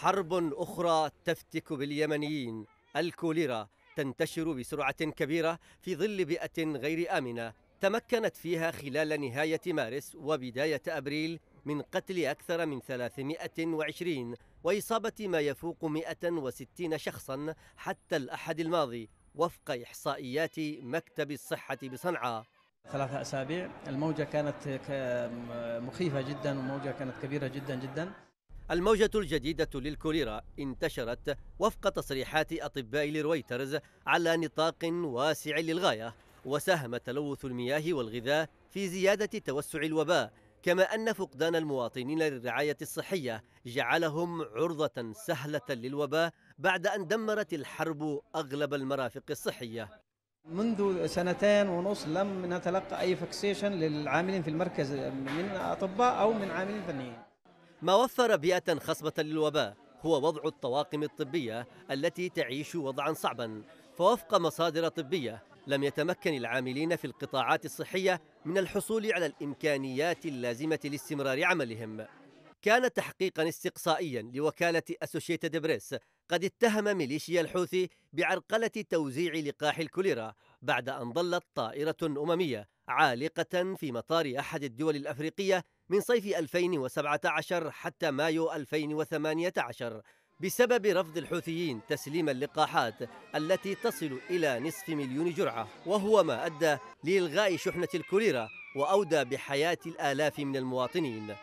حرب أخرى تفتك باليمنيين الكوليرا تنتشر بسرعة كبيرة في ظل بيئة غير آمنة تمكنت فيها خلال نهاية مارس وبداية أبريل من قتل أكثر من 320 وإصابة ما يفوق 160 شخصا حتى الأحد الماضي وفق إحصائيات مكتب الصحة بصنعاء ثلاثة أسابيع الموجة كانت مخيفة جدا وموجة كانت كبيرة جدا جدا الموجة الجديدة للكوليرا انتشرت وفق تصريحات أطباء لرويترز على نطاق واسع للغاية وساهم تلوث المياه والغذاء في زيادة توسع الوباء كما أن فقدان المواطنين للرعاية الصحية جعلهم عرضة سهلة للوباء بعد أن دمرت الحرب أغلب المرافق الصحية منذ سنتين ونص لم نتلقى أي فكسيشن للعاملين في المركز من أطباء أو من عاملين فنيين ما وفر بيئة خصبة للوباء هو وضع الطواقم الطبية التي تعيش وضعا صعبا فوفق مصادر طبية لم يتمكن العاملين في القطاعات الصحية من الحصول على الإمكانيات اللازمة لاستمرار عملهم كان تحقيقا استقصائيا لوكالة أسوشيتد بريس قد اتهم ميليشيا الحوثي بعرقلة توزيع لقاح الكوليرا بعد أن ظلت طائرة أممية عالقة في مطار أحد الدول الأفريقية من صيف 2017 حتى مايو 2018 بسبب رفض الحوثيين تسليم اللقاحات التي تصل إلى نصف مليون جرعة وهو ما أدى لإلغاء شحنة الكوليرا وأودى بحياة الآلاف من المواطنين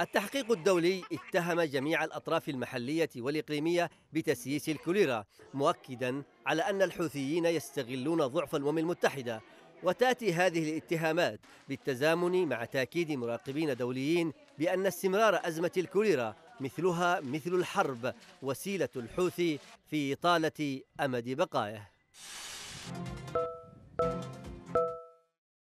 التحقيق الدولي اتهم جميع الأطراف المحلية والإقليمية بتسييس الكوليرا مؤكدا على أن الحوثيين يستغلون ضعف الأمم المتحدة وتأتي هذه الاتهامات بالتزامن مع تأكيد مراقبين دوليين بأن استمرار أزمة الكوليرا مثلها مثل الحرب وسيلة الحوثي في إطالة أمد بقائه